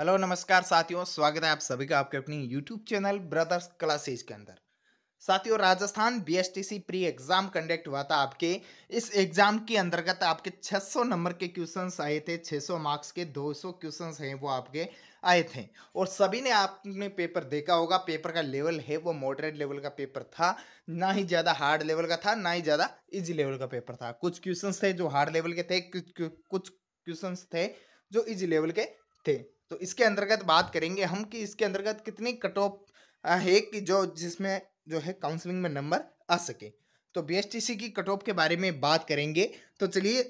hello नमस्कार साथियों स्वागत है आप सभी का आपके अपनी यूट्यूब चैनल ब्रदर्स क्लासेज के अंदर साथियों Rajasthan BSTC pre exam conduct हुआ था आपके इस एग्जाम के अंतर्गत आपके 600 नंबर के क्वेश्चंस आए थे 600 मार्क्स के 200 क्वेश्चंस हैं वो आपके आए थे और सभी ने आपने पेपर देखा होगा पेपर का लेवल है वो मॉडरेट लेवल का पेपर था ना ही ज़्यादा हार्ड लेवल का था ना ही ज़्यादा इजी लेवल का पेपर था कुछ क्वेश्चन थे जो हार्ड लेवल के थे कुछ क्वेश्चन थे जो इजी लेवल के थे तो इसके अंतर्गत बात करेंगे हम कि इसके अंतर्गत कितनी कट ऑफ है कि जो जिसमें जो है काउंसलिंग में नंबर आ सके तो बीएसटीसी की कट ऑफ के बारे में बात करेंगे तो चलिए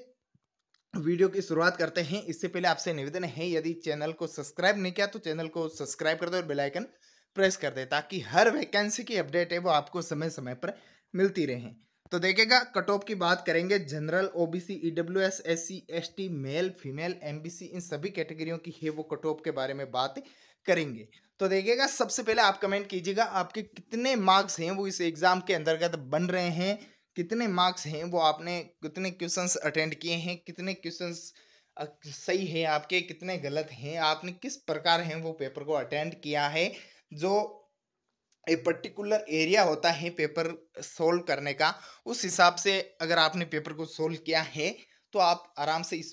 वीडियो की शुरुआत करते हैं इससे पहले आपसे निवेदन है यदि चैनल को सब्सक्राइब नहीं किया तो चैनल को सब्सक्राइब कर दे और बेलाइकन प्रेस कर दे ताकि हर वैकेंसी की अपडेट है वो आपको समय समय पर मिलती रहें तो देखेगा कट ऑफ की बात करेंगे general OBC E W S S C S T male female MBC इन सभी कैटेगरियों की है वो कट ऑफ के बारे में बात करेंगे तो देखिएगा सबसे पहले आप कमेंट कीजिएगा आपके कितने मार्क्स हैं वो इस एग्ज़ाम के अंतर्गत बन रहे हैं कितने मार्क्स हैं वो आपने कितने क्वेश्चंस अटेंड किए हैं कितने क्वेश्चंस सही है आपके कितने गलत हैं आपने किस प्रकार हैं वो पेपर को अटेंड किया है जो ए पर्टिकुलर एरिया होता है पेपर सोल्व करने का उस हिसाब से अगर आपने पेपर को सोल्व किया है तो आप आराम से इस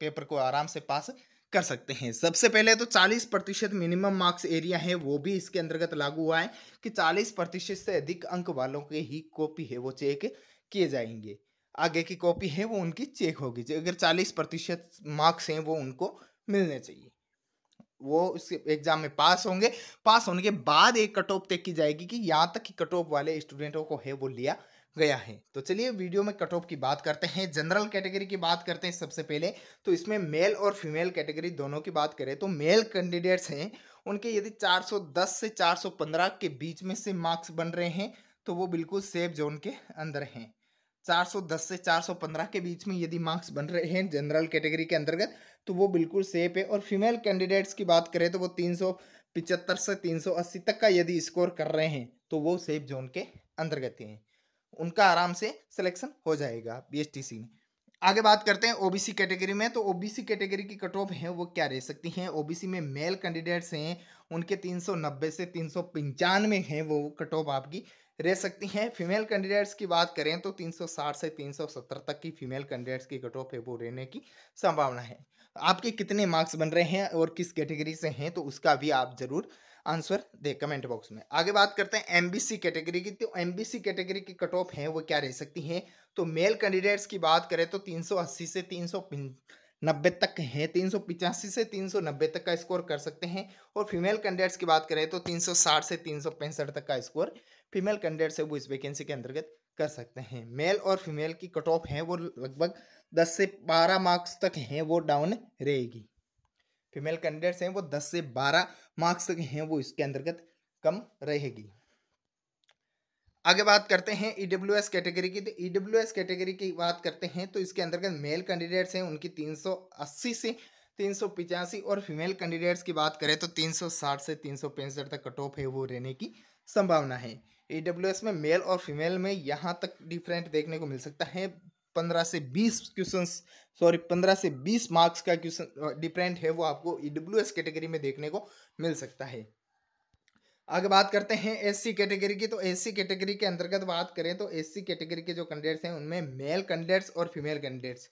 पेपर को आराम से पास कर सकते हैं सबसे पहले तो 40 प्रतिशत मिनिमम मार्क्स एरिया है वो भी इसके अंतर्गत लागू हुआ है कि 40 प्रतिशत से अधिक अंक वालों के ही कॉपी है वो चेक किए जाएंगे आगे की कॉपी है वो उनकी चेक होगी अगर 40 प्रतिशत मार्क्स हैं वो उनको मिलने चाहिए वो उस एग्ज़ाम में पास होंगे पास होने के बाद एक कट ऑफ तय की जाएगी कि यहाँ तक कि कट ऑफ वाले स्टूडेंटों को है वो लिया गया है तो चलिए वीडियो में कट ऑफ की बात करते हैं जनरल कैटेगरी की बात करते हैं सबसे पहले तो इसमें मेल और फीमेल कैटेगरी दोनों की बात करें तो मेल कैंडिडेट्स हैं उनके यदि 410 से 415 के बीच में से मार्क्स बन रहे हैं तो वो बिल्कुल सेफ जोन के अंदर हैं 410 से 415 के बीच में यदि मार्क्स बन रहे हैं जनरल कैटेगरी के अंतर्गत तो वो बिल्कुल सेफ है और फीमेल कैंडिडेट्स की बात करें तो वो तीन से 380 तक का यदि स्कोर कर रहे हैं तो वो सेफ जोन के अंतर्गत हैं उनका आराम से सिलेक्शन हो जाएगा बी में आगे बात करते हैं ओबीसी कैटेगरी में तो ओबीसी कैटेगरी की कट ऑफ है वो क्या रह सकती हैं ओबीसी में मेल कैंडिडेट्स हैं उनके तीन सौ नब्बे से तीन सौ पंचानवे हैं वो कट ऑफ आपकी रह सकती हैं फीमेल कैंडिडेट्स की बात करें तो 360 से 370 तक की फीमेल कैंडिडेट्स की कट ऑफ है वो रहने की संभावना है आपके कितने मार्क्स बन रहे हैं और किस कैटेगरी से हैं तो उसका भी आप ज़रूर आंसर दे कमेंट बॉक्स में आगे बात करते हैं एमबीसी कैटेगरी की तो एमबीसी कैटेगरी की कट ऑफ है वो क्या रह सकती हैं तो मेल कैंडिडेट्स की बात करें तो 380 से तीन नब्बे तक हैं तीन सौ पिचासी से तीन सौ नब्बे तक का स्कोर कर सकते हैं और फीमेल कैंडिडेट्स की बात करें तो तीन सौ साठ से तीन सौ पैंसठ तक का स्कोर फीमेल कैंडिडेट से वो इस वैकेंसी के अंतर्गत कर सकते हैं मेल और फीमेल की कट ऑफ है वो लगभग दस से बारह मार्क्स तक हैं वो डाउन रहेगी फीमेल कैंडिडेट्स हैं वो दस से बारह मार्क्स तक हैं वो इसके अंतर्गत कम रहेगी आगे बात करते हैं ई एस कैटेगरी की तो ई डब्ल्यू एस कैटेगरी की बात करते हैं तो इसके अंतर्गत मेल कैंडिडेट्स हैं उनकी तीन सौ अस्सी से तीन सौ पिचासी और फीमेल कैंडिडेट्स की बात करें तो तीन सौ साठ से तीन सौ पैंसठ तक कट ऑफ है वो रहने की संभावना है ई डब्ल्यू एस में मेल और फीमेल में यहाँ तक डिफरेंट देखने को मिल सकता है पंद्रह से बीस क्वेश्चन सॉरी पंद्रह से बीस मार्क्स का क्वेश्चन डिफरेंट है वो आपको ई डब्ल्यू एस कैटेगरी में देखने को मिल सकता है आगे बात करते हैं एससी कैटेगरी की तो एससी कैटेगरी के अंतर्गत बात करें तो एससी कैटेगरी के जो कैंडिडेट्स हैं उनमें मेल कैंडिडेट्स और फीमेल कैंडिडेट्स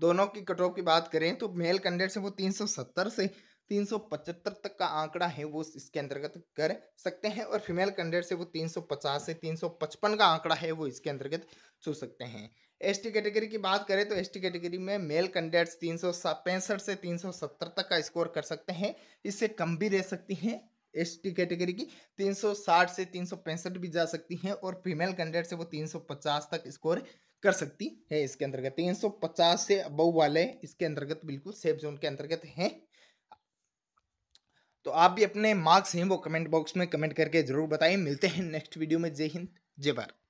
दोनों की कट ऑफ की बात करें तो मेल कैंडिडेट्स हैं वो 370 से 375 तक का आंकड़ा है वो इसके अंतर्गत कर सकते हैं और फीमेल कैंडिडेट्स से वो 350 से 355 का आंकड़ा है वो इसके अंतर्गत छू सकते हैं टी कैटेगरी की बात करें तो टी कैटेगरी में मेल कैंडिडेट्स तीन से सत्तर तक का स्कोर कर सकते हैं इससे कम भी रह सकती हैं एस टी कैटेगरी की 360 से तीन भी जा सकती हैं और फीमेल कैंडिडेट से वो 350 तक स्कोर कर सकती है इसके अंतर्गत 350 से अब वाले इसके अंतर्गत बिल्कुल सेफ जोन के अंतर्गत हैं तो आप भी अपने मार्क्स हैं वो कमेंट बॉक्स में कमेंट करके जरूर बताएं मिलते हैं नेक्स्ट वीडियो में जय हिंद जय भारत